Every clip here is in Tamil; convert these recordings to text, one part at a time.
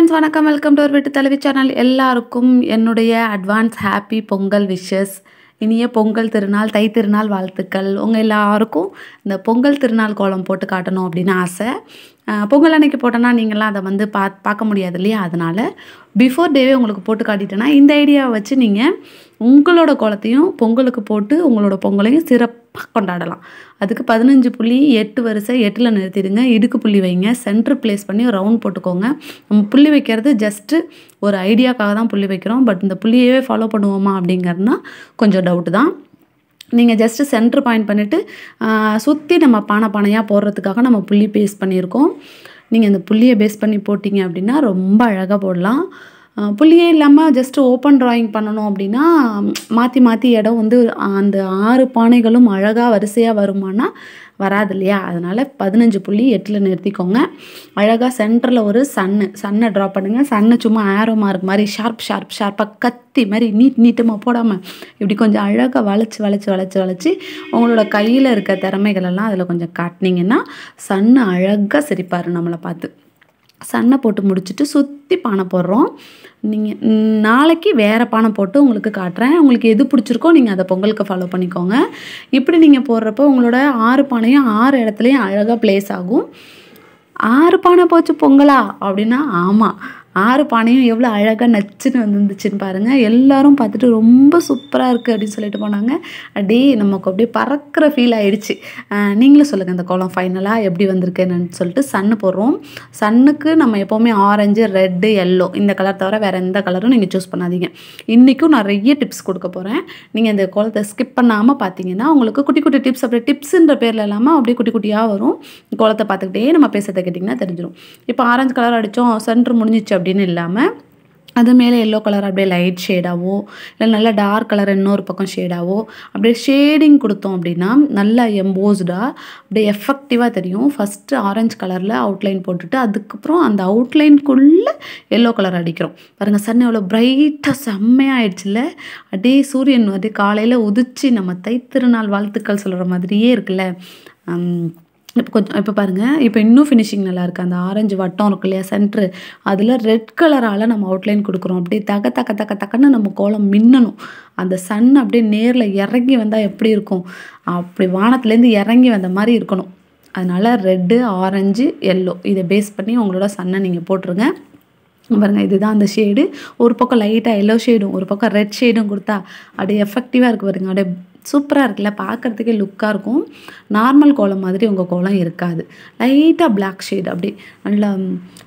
ஃப்ரெண்ட்ஸ் வணக்கம் வெல்கம் டு ஒரு வீட்டு தலைவி சேனல் எல்லாருக்கும் என்னுடைய அட்வான்ஸ் ஹாப்பி பொங்கல் விஷஸ் இனிய பொங்கல் திருநாள் தை திருநாள் வாழ்த்துக்கள் உங்கள் எல்லாருக்கும் இந்த பொங்கல் திருநாள் கோலம் போட்டு காட்டணும் அப்படின்னு ஆசை பொங்கல் அன்னைக்கு போட்டோன்னா நீங்களாம் அதை வந்து பா பார்க்க முடியாது இல்லையா அதனால் பிஃபோர் டேவே உங்களுக்கு போட்டு காட்டிட்டேன்னா இந்த ஐடியாவை வச்சு நீங்கள் உங்களோட கோலத்தையும் பொங்கலுக்கு போட்டு உங்களோட பொங்கலையும் சிறப்பு கொண்டாடலாம் அதுக்கு பதினஞ்சு புள்ளி எட்டு வரிசை எட்டில் நிறுத்திடுங்க இடுக்கு புள்ளி வைங்க சென்ட்ரு பிளேஸ் பண்ணி ஒரு ரவுண்ட் போட்டுக்கோங்க நம்ம புள்ளி வைக்கிறது ஜஸ்ட்டு ஒரு ஐடியாக்காக தான் புள்ளி வைக்கிறோம் பட் இந்த புள்ளியவே ஃபாலோ பண்ணுவோமா அப்படிங்கிறதுனா கொஞ்சம் டவுட் தான் நீங்கள் ஜஸ்ட்டு சென்ட்ரு பாயிண்ட் பண்ணிவிட்டு சுற்றி நம்ம பானை பானையாக போடுறதுக்காக நம்ம புள்ளி பேஸ் பண்ணியிருக்கோம் நீங்கள் அந்த புள்ளியை பேஸ் பண்ணி போட்டிங்க அப்படின்னா ரொம்ப அழகாக போடலாம் புள்ளியே இல்லாமல் ஜஸ்ட்டு ஓப்பன் ட்ராயிங் பண்ணணும் அப்படின்னா மாற்றி மாற்றி இடம் வந்து அந்த ஆறு பானைகளும் அழகாக வரிசையாக வருமானா வராது இல்லையா அதனால் பதினஞ்சு புள்ளி எட்டில் நிறுத்திக்கோங்க அழகாக சென்டரில் ஒரு சன்னு சன்னை ட்ரா பண்ணுங்கள் சன்னை சும்மா ஏரோ மார்க் மாதிரி ஷார்ப் ஷார்ப் ஷார்ப்பாக கத்தி மாதிரி நீட் நீட்டமாக போடாமல் இப்படி கொஞ்சம் அழகாக வளைச்சி வளைச்சி வளைச்சி வளைச்சி உங்களோட கையில் இருக்க திறமைகளெல்லாம் அதில் கொஞ்சம் காட்டினீங்கன்னா சன்னு அழகாக சிரிப்பார் நம்மளை பார்த்து சன்னை போட்டு முடிச்சுட்டு சுற்றி பானை போடுறோம் நீங்கள் நாளைக்கு வேறு பானை போட்டு உங்களுக்கு காட்டுறேன் உங்களுக்கு எது பிடிச்சிருக்கோ நீங்கள் அதை பொங்கலுக்கு ஃபாலோ பண்ணிக்கோங்க இப்படி நீங்கள் போடுறப்போ உங்களோட ஆறு பானையும் ஆறு இடத்துலையும் அழகாக ப்ளேஸ் ஆகும் ஆறு பானை போச்சு பொங்கலா அப்படின்னா ஆமாம் ஆறு பானையும் எவ்வளோ அழகாக நச்சுன்னு வந்துருந்துச்சுன்னு பாருங்கள் எல்லோரும் பார்த்துட்டு ரொம்ப சூப்பராக இருக்குது அப்படின்னு சொல்லிட்டு போனாங்க அடி நமக்கு அப்படியே பறக்கிற ஃபீல் ஆகிடுச்சு நீங்களும் சொல்லுங்கள் இந்த குளம் ஃபைனலாக எப்படி வந்திருக்குன்னு சொல்லிட்டு சன்னு போடுறோம் சன்னுக்கு நம்ம எப்போவுமே ஆரஞ்சு ரெட்டு எல்லோ இந்த கலர் தவிர வேறு எந்த கலரும் நீங்கள் சூஸ் பண்ணாதீங்க இன்றைக்கும் நிறைய டிப்ஸ் கொடுக்க போகிறேன் நீங்கள் இந்த குளத்தை ஸ்கிப் பண்ணாமல் பார்த்தீங்கன்னா உங்களுக்கு குட்டி குட்டி டிப்ஸ் அப்படியே டிப்ஸுன்ற பேரில் இல்லாமல் அப்படியே குட்டி குட்டியாக வரும் குளத்தை பார்த்துக்கிட்டே நம்ம பேசுறதை கேட்டிங்கன்னா தெரிஞ்சிடும் இப்போ ஆரஞ்சு கலர் அடித்தோம் சென்ட்ரு முடிஞ்சிச்சு அப்படி அப்படின்னு இல்லாமல் அது மேலே எல்லோ கலர் அப்படியே லைட் ஷேடாகவோ இல்லை நல்லா டார்க் கலர் இன்னொரு பக்கம் ஷேடாகவோ அப்படியே ஷேடிங் கொடுத்தோம் அப்படின்னா நல்லா எம்போஸ்டாக அப்படியே எஃபெக்டிவாக தெரியும் ஃபஸ்ட்டு ஆரஞ்சு கலரில் அவுட்லைன் போட்டுட்டு அதுக்கப்புறம் அந்த அவுட்லைனுக்குள்ளே எல்லோ கலர் அடிக்கிறோம் பாருங்கள் சன் எவ்வளோ பிரைட்டாக செம்மையாயிடுச்சுல அப்படியே சூரியன் வந்து காலையில் உதிச்சு நம்ம தைத்திருநாள் வாழ்த்துக்கள் சொல்கிற மாதிரியே இருக்குல்ல இப்போ கொஞ்சம் இப்போ பாருங்கள் இப்போ இன்னும் ஃபினிஷிங் நல்லா இருக்குது அந்த ஆரஞ்சு வட்டம் இருக்கு இல்லையா சென்ட்ரு அதில் ரெட் கலரால் நம்ம அவுட்லைன் கொடுக்குறோம் அப்படியே தக தக்க தக்க தக்கன்னு நம்ம கோலம் மின்னணும் அந்த சன் அப்படியே நேரில் இறங்கி வந்தால் எப்படி இருக்கும் அப்படி வானத்துலேருந்து இறங்கி வந்த மாதிரி இருக்கணும் அதனால் ரெட்டு ஆரஞ்சு எல்லோ இதை பேஸ் பண்ணி உங்களோட சன்னை நீங்கள் போட்டுருங்க பாருங்கள் இதுதான் அந்த ஷேடு ஒரு பக்கம் லைட்டாக எல்லோ ஷேடும் ஒரு பக்கம் ரெட் ஷேடும் கொடுத்தா அப்படியே எஃபெக்டிவாக இருக்குது பாருங்க அப்படியே சூப்பராக இருக்குல்ல பார்க்குறதுக்கே லுக்காக இருக்கும் நார்மல் கோலம் மாதிரி உங்கள் கோலம் இருக்காது லைட்டாக பிளாக் ஷேட் அப்படி நல்லா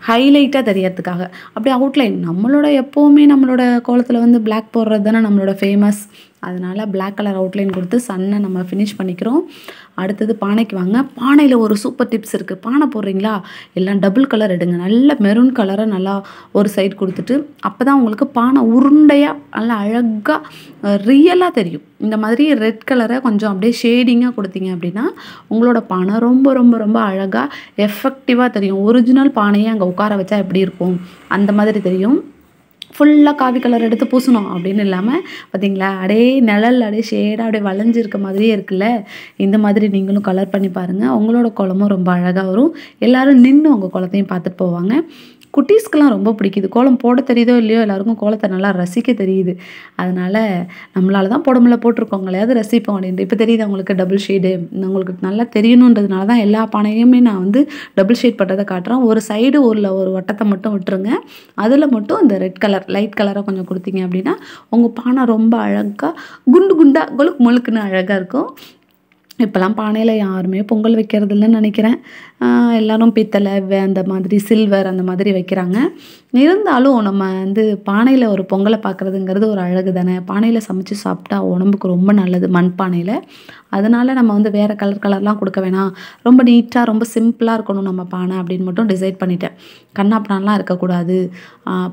ஹைலைட்டாக தெரியறதுக்காக அப்படி அவுட்லைன் நம்மளோட எப்போவுமே நம்மளோட கோலத்தில் வந்து பிளாக் போடுறது தானே நம்மளோட ஃபேமஸ் அதனால் பிளாக் கலர் அவுட்லைன் கொடுத்து சன்னை நம்ம ஃபினிஷ் பண்ணிக்கிறோம் அடுத்தது பானைக்கு வாங்க பானையில் ஒரு சூப்பர் டிப்ஸ் இருக்குது பானை போடுறீங்களா எல்லாம் டபுள் கலர் எடுங்க நல்ல மெரூன் கலரை நல்லா ஒரு சைடு கொடுத்துட்டு அப்போ தான் உங்களுக்கு பானை உருண்டையாக நல்லா அழகாக ரியலாக தெரியும் இந்த மாதிரி ரெட் கலரை கொஞ்சம் அப்படியே ஷேடிங்காக கொடுத்தீங்க அப்படின்னா உங்களோட பானை ரொம்ப ரொம்ப ரொம்ப அழகாக எஃபெக்டிவாக தெரியும் ஒரிஜினல் பானையை அங்கே உட்கார வச்சா எப்படி இருக்கும் அந்த மாதிரி தெரியும் ஃபுல்லாக காவி கலர் எடுத்து பூசணும் அப்படின்னு இல்லாமல் பார்த்தீங்களா அடே நிழல் அடே ஷேடாக அப்படியே வளைஞ்சிருக்க மாதிரியே இருக்குல்ல இந்த மாதிரி நீங்களும் கலர் பண்ணி பாருங்கள் அவங்களோட குளமும் ரொம்ப அழகாக வரும் எல்லோரும் நின்று உங்கள் குளத்தையும் பார்த்துட்டு போவாங்க குட்டீஸ்க்கெலாம் ரொம்ப பிடிக்குது கோலம் போட தெரியுதோ இல்லையோ எல்லாருக்கும் கோலத்தை நல்லா ரசிக்க தெரியுது அதனால் நம்மளால தான் போட போட்டிருக்கோம் போட்டிருக்கோங்களையாவது ரசிப்போம் அப்படின்ட்டு இப்போ தெரியுது அவங்களுக்கு டபுள் ஷேடு உங்களுக்கு நல்லா தெரியணுன்றதுனால தான் எல்லா பானையுமே நான் வந்து டபுள் ஷேட் பண்ணுறதை காட்டுறேன் ஒரு சைடு ஒரு ஒரு வட்டத்தை மட்டும் விட்டுருங்க அதில் மட்டும் இந்த ரெட் கலர் லைட் கலராக கொஞ்சம் கொடுத்தீங்க அப்படின்னா உங்கள் பானை ரொம்ப அழகாக குண்டு குண்டாக கொலுக்கு முழுக்குன்னு அழகாக இருக்கும் இப்போலாம் பானையில் யாருமே பொங்கல் இல்லைன்னு நினைக்கிறேன் எல்லோரும் பித்தளை அந்த மாதிரி சில்வர் அந்த மாதிரி வைக்கிறாங்க இருந்தாலும் நம்ம வந்து பானையில் ஒரு பொங்கலை பார்க்குறதுங்கிறது ஒரு அழகு தானே பானையில் சமைச்சு சாப்பிட்டா உடம்புக்கு ரொம்ப நல்லது மண்பானையில் அதனால் நம்ம வந்து வேறு கலர் கலர்லாம் கொடுக்க வேணாம் ரொம்ப நீட்டாக ரொம்ப சிம்பிளாக இருக்கணும் நம்ம பானை அப்படின்னு மட்டும் டிசைட் பண்ணிட்டேன் கண்ணாப்பானலாம் இருக்கக்கூடாது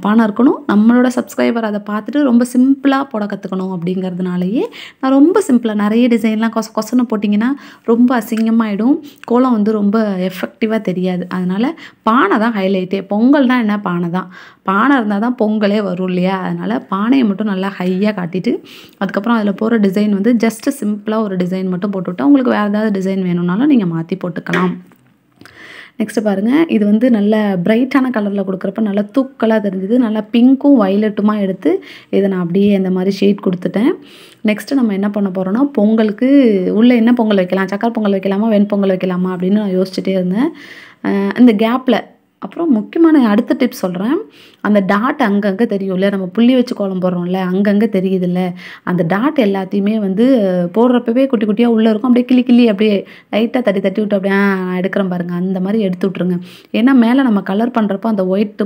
பானை இருக்கணும் நம்மளோட சப்ஸ்கிரைபர் அதை பார்த்துட்டு ரொம்ப சிம்பிளாக போட கற்றுக்கணும் அப்படிங்கிறதுனாலயே நான் ரொம்ப சிம்பிளாக நிறைய டிசைன்லாம் கொச கொசனை போட்டிங்கன்னா ரொம்ப அசிங்கமாகிடும் கோலம் வந்து ரொம்ப எஃபெக்டிவாக தெரியாது அதனால் பானை தான் ஹைலைட்டே பொங்கல்னால் என்ன பானை தான் பானை இருந்தால் தான் பொங்கலே வரும் இல்லையா அதனால் பானையை மட்டும் நல்லா ஹையாக காட்டிட்டு அதுக்கப்புறம் அதில் போகிற டிசைன் வந்து ஜஸ்ட்டு சிம்பிளாக ஒரு டிசைன் டிசைன் மட்டும் போட்டுவிட்டு உங்களுக்கு வேறு ஏதாவது டிசைன் வேணும்னாலும் நீங்கள் மாற்றி போட்டுக்கலாம் நெக்ஸ்ட்டு பாருங்கள் இது வந்து நல்ல பிரைட்டான கலரில் கொடுக்குறப்ப நல்லா தூக்கலாக தெரிஞ்சுது நல்லா பிங்க்கும் வைலட்டுமா எடுத்து இதை நான் அப்படியே இந்த மாதிரி ஷேட் கொடுத்துட்டேன் நெக்ஸ்ட்டு நம்ம என்ன பண்ண போகிறோன்னா பொங்கலுக்கு உள்ளே என்ன பொங்கல் வைக்கலாம் சக்கரை பொங்கல் வைக்கலாமா வெண்பொங்கல் வைக்கலாமா அப்படின்னு நான் யோசிச்சுட்டே இருந்தேன் இந்த கேப்பில் அப்புறம் முக்கியமான அடுத்த டிப் சொல்கிறேன் அந்த டாட் அங்கங்கே தெரியும்ல நம்ம புள்ளி வச்சு கோலம் போடுறோம்ல அங்கங்கே தெரியுதுல்ல அந்த டாட் எல்லாத்தையுமே வந்து போடுறப்பவே குட்டி குட்டியாக உள்ளே இருக்கும் அப்படியே கிளி கிளி அப்படியே லைட்டாக தட்டி தட்டி விட்டு அப்படியே நான் எடுக்கிறேன் பாருங்கள் அந்த மாதிரி எடுத்து விட்ருங்க ஏன்னா மேலே நம்ம கலர் பண்ணுறப்போ அந்த ஒயிட்டு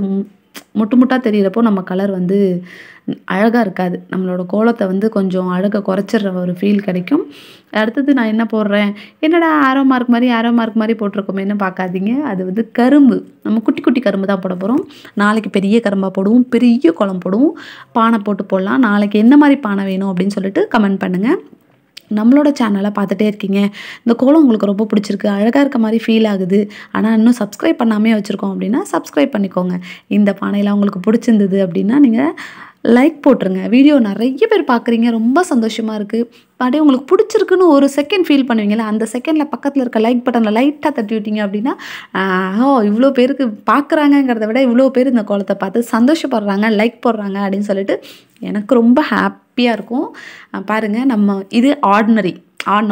முட்டு முட்டாக தெரிகிறப்போ நம்ம கலர் வந்து அழகாக இருக்காது நம்மளோட கோலத்தை வந்து கொஞ்சம் அழகை குறைச்சிடுற ஒரு ஃபீல் கிடைக்கும் அடுத்தது நான் என்ன போடுறேன் என்னடா ஆரோ மார்க் மாதிரி ஆரோ மார்க் மாதிரி போட்டிருக்கோமேன்னு பார்க்காதீங்க அது வந்து கரும்பு நம்ம குட்டி குட்டி கரும்பு தான் போட போகிறோம் நாளைக்கு பெரிய கரும்பாக போடுவோம் பெரிய குளம் போடுவோம் பானை போட்டு போடலாம் நாளைக்கு என்ன மாதிரி பானை வேணும் அப்படின்னு சொல்லிட்டு கமெண்ட் பண்ணுங்கள் நம்மளோட சேனலை பார்த்துட்டே இருக்கீங்க இந்த கோலம் உங்களுக்கு ரொம்ப பிடிச்சிருக்கு அழகாக இருக்க மாதிரி ஃபீல் ஆகுது ஆனால் இன்னும் சப்ஸ்கிரைப் பண்ணாமே வச்சுருக்கோம் அப்படின்னா சப்ஸ்கிரைப் பண்ணிக்கோங்க இந்த பானையில் உங்களுக்கு பிடிச்சிருந்தது அப்படின்னா நீங்கள் லைக் போட்டுருங்க வீடியோ நிறைய பேர் பார்க்குறீங்க ரொம்ப சந்தோஷமாக இருக்குது அப்படியே உங்களுக்கு பிடிச்சிருக்குன்னு ஒரு செகண்ட் ஃபீல் பண்ணுவீங்களே அந்த செகண்டில் பக்கத்தில் இருக்க லைக் பட்டனில் லைட்டாக தட்டி விட்டீங்க அப்படின்னா ஓ இவ்வளோ பேருக்கு பார்க்குறாங்கங்கிறத விட இவ்வளோ பேர் இந்த கோலத்தை பார்த்து சந்தோஷப்படுறாங்க லைக் போடுறாங்க அப்படின்னு சொல்லிட்டு எனக்கு ரொம்ப ஹாப்பி ஹாப்பியாக இருக்கும் பாருங்கள் நம்ம இது ஆர்டினரி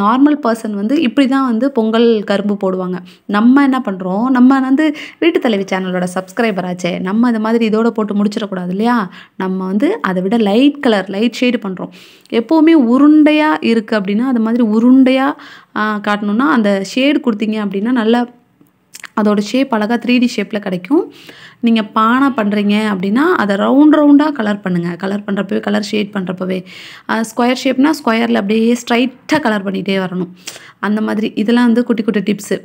நார்மல் பர்சன் வந்து இப்படி தான் வந்து பொங்கல் கரும்பு போடுவாங்க நம்ம என்ன பண்ணுறோம் நம்ம வந்து வீட்டு தலைவி சேனலோட சப்ஸ்கிரைபர் ஆச்சே நம்ம இந்த மாதிரி இதோட போட்டு முடிச்சிடக்கூடாது இல்லையா நம்ம வந்து அதை விட லைட் கலர் லைட் ஷேடு பண்ணுறோம் எப்போவுமே உருண்டையாக இருக்குது அப்படின்னா அது மாதிரி உருண்டையாக காட்டணுன்னா அந்த ஷேடு கொடுத்தீங்க அப்படின்னா நல்லா அதோடய ஷேப் அழகாக த்ரீ டி ஷேப்பில் கிடைக்கும் நீங்கள் பானை பண்ணுறீங்க அப்படின்னா அதை ரவுண்ட் ரவுண்டாக கலர் பண்ணுங்கள் கலர் பண்ணுறப்பவே கலர் ஷேட் பண்ணுறப்பவே ஸ்கொயர் ஷேப்னால் ஸ்கொயரில் அப்படியே ஸ்ட்ரைட்டாக கலர் பண்ணிகிட்டே வரணும் அந்த மாதிரி இதெல்லாம் வந்து குட்டி குட்டி டிப்ஸு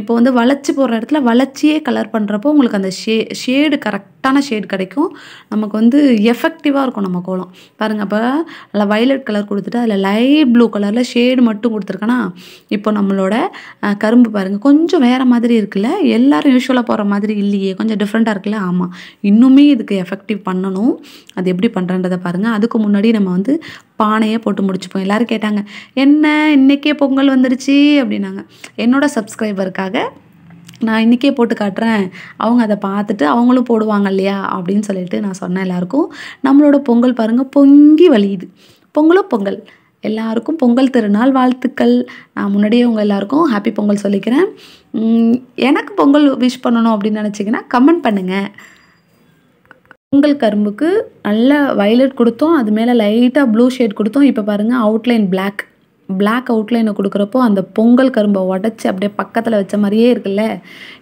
இப்போ வந்து வளைச்சி போடுற இடத்துல வளைச்சியே கலர் பண்ணுறப்போ உங்களுக்கு அந்த ஷே ஷேடு கரெக்டான ஷேடு கிடைக்கும் நமக்கு வந்து எஃபெக்டிவாக இருக்கும் நம்ம கோலம் பாருங்கள் அப்போ அதில் வைலட் கலர் கொடுத்துட்டு அதில் லைட் ப்ளூ கலரில் ஷேடு மட்டும் கொடுத்துருக்கேன்னா இப்போ நம்மளோட கரும்பு பாருங்கள் கொஞ்சம் வேறு மாதிரி இருக்குல்ல எல்லோரும் யூஸ்வலாக போகிற மாதிரி இல்லையே கொஞ்சம் டிஃப்ரெண்ட்டாக இருக்குது பார்க்கல ஆமாம் இன்னுமே இதுக்கு எஃபெக்டிவ் பண்ணணும் அது எப்படி பண்ணுறன்றதை பாருங்கள் அதுக்கு முன்னாடி நம்ம வந்து பானையை போட்டு முடிச்சுப்போம் எல்லோரும் கேட்டாங்க என்ன இன்றைக்கே பொங்கல் வந்துருச்சு அப்படின்னாங்க என்னோடய சப்ஸ்கிரைபருக்காக நான் இன்றைக்கே போட்டு காட்டுறேன் அவங்க அதை பார்த்துட்டு அவங்களும் போடுவாங்க இல்லையா அப்படின்னு சொல்லிட்டு நான் சொன்னேன் எல்லாருக்கும் நம்மளோட பொங்கல் பாருங்கள் பொங்கி வலியுது பொங்கலோ பொங்கல் எல்லாருக்கும் பொங்கல் திருநாள் வாழ்த்துக்கள் நான் முன்னாடியே உங்கள் எல்லாருக்கும் ஹாப்பி பொங்கல் சொல்லிக்கிறேன் எனக்கு பொங்கல் விஷ் பண்ணணும் அப்படின்னு நினச்சிங்கன்னா கமெண்ட் பண்ணுங்கள் பொங்கல் கரும்புக்கு நல்ல வயலட் கொடுத்தோம் அது மேலே லைட்டாக ப்ளூ ஷேட் கொடுத்தோம் இப்போ பாருங்கள் அவுட்லைன் பிளாக் பிளாக் அவுட்லைனை கொடுக்குறப்போ அந்த பொங்கல் கரும்பை உடச்சி அப்படியே பக்கத்தில் வச்ச மாதிரியே இருக்குல்ல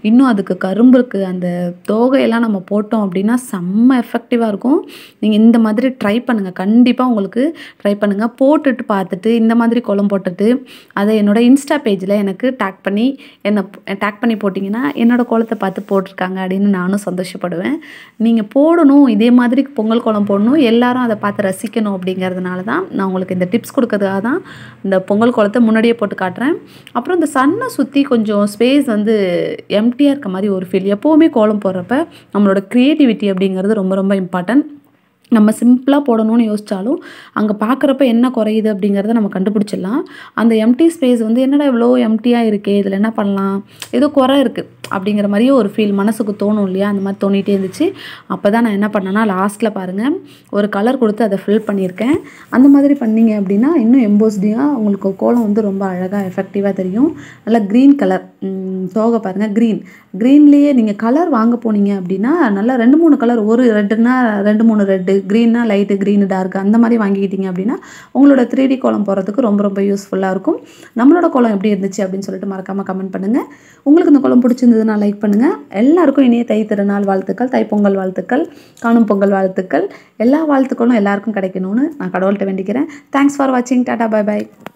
இன்னும் அதுக்கு கரும்பு இருக்குது அந்த தோகையெல்லாம் நம்ம போட்டோம் அப்படின்னா செம்ம எஃபெக்டிவாக இருக்கும் நீங்கள் இந்த மாதிரி ட்ரை பண்ணுங்கள் கண்டிப்பாக உங்களுக்கு ட்ரை பண்ணுங்கள் போட்டுட்டு பார்த்துட்டு இந்த மாதிரி குளம் போட்டுட்டு அதை என்னோடய இன்ஸ்டா பேஜில் எனக்கு டேக் பண்ணி என்னை டேக் பண்ணி போட்டிங்கன்னா என்னோடய குளத்தை பார்த்து போட்டிருக்காங்க அப்படின்னு நானும் சந்தோஷப்படுவேன் நீங்கள் போடணும் இதே மாதிரி பொங்கல் குளம் போடணும் எல்லாரும் அதை பார்த்து ரசிக்கணும் அப்படிங்கிறதுனால தான் நான் உங்களுக்கு இந்த டிப்ஸ் கொடுக்கறதுக்காக தான் இந்த பொங்கல் குளத்தை முன்னாடியே போட்டு காட்டுறேன் அப்புறம் இந்த சன்னை சுற்றி கொஞ்சம் ஸ்பேஸ் வந்து எம்டியாக இருக்க மாதிரி ஒரு ஃபீல் எப்போவுமே கோலம் போடுறப்ப நம்மளோட க்ரியேட்டிவிட்டி அப்படிங்கிறது ரொம்ப ரொம்ப இம்பார்ட்டன்ட் நம்ம சிம்பிளாக போடணும்னு யோசித்தாலும் அங்கே பார்க்குறப்ப என்ன குறையுது அப்படிங்கிறத நம்ம கண்டுபிடிச்சிடலாம் அந்த எம்டி ஸ்பேஸ் வந்து என்னடா இவ்வளோ எம்டியாக இருக்குது இதில் என்ன பண்ணலாம் ஏதோ குறை இருக்குது அப்படிங்கிற மாதிரியே ஒரு ஃபீல் மனசுக்கு தோணும் இல்லையா அந்த மாதிரி தோணிகிட்டே இருந்துச்சு அப்போ தான் நான் என்ன பண்ணேன்னா லாஸ்ட்டில் பாருங்கள் ஒரு கலர் கொடுத்து அதை ஃபில் பண்ணியிருக்கேன் அந்த மாதிரி பண்ணிங்க அப்படின்னா இன்னும் எம்போஸ்டியாக உங்களுக்கு கோலம் வந்து ரொம்ப அழகாக எஃபெக்டிவாக தெரியும் நல்லா க்ரீன் கலர் தோகை பாருங்கள் க்ரீன் க்ரீன்லேயே நீங்கள் கலர் வாங்க போனீங்க அப்படின்னா நல்லா ரெண்டு மூணு கலர் ஒரு ரெட்டுன்னா ரெண்டு மூணு ரெட்டு க்ரீன்னா லைட்டு க்ரீனு டார்க் அந்த மாதிரி வாங்கிக்கிட்டிங்க அப்படின்னா உங்களோட த்ரீ டி கோலம் போகிறதுக்கு ரொம்ப ரொம்ப யூஸ்ஃபுல்லாக இருக்கும் நம்மளோட கோலம் எப்படி இருந்துச்சு அப்படின்னு சொல்லிட்டு மறக்காமல் கமெண்ட் பண்ணுங்கள் உங்களுக்கு இந்த கோலம் பிடிச்சிருந்ததுன்னா லைக் பண்ணுங்கள் எல்லாருக்கும் இனிய தை திருநாள் வாழ்த்துக்கள் தைப்பொங்கல் வாழ்த்துக்கள் காணும் பொங்கல் வாழ்த்துக்கள் எல்லா வாழ்த்துக்களும் எல்லாருக்கும் கிடைக்கணும்னு நான் கடவுள்கிட்ட வேண்டிக்கிறேன் தேங்க்ஸ் ஃபார் வாட்சிங் டாடா பாய் பாய்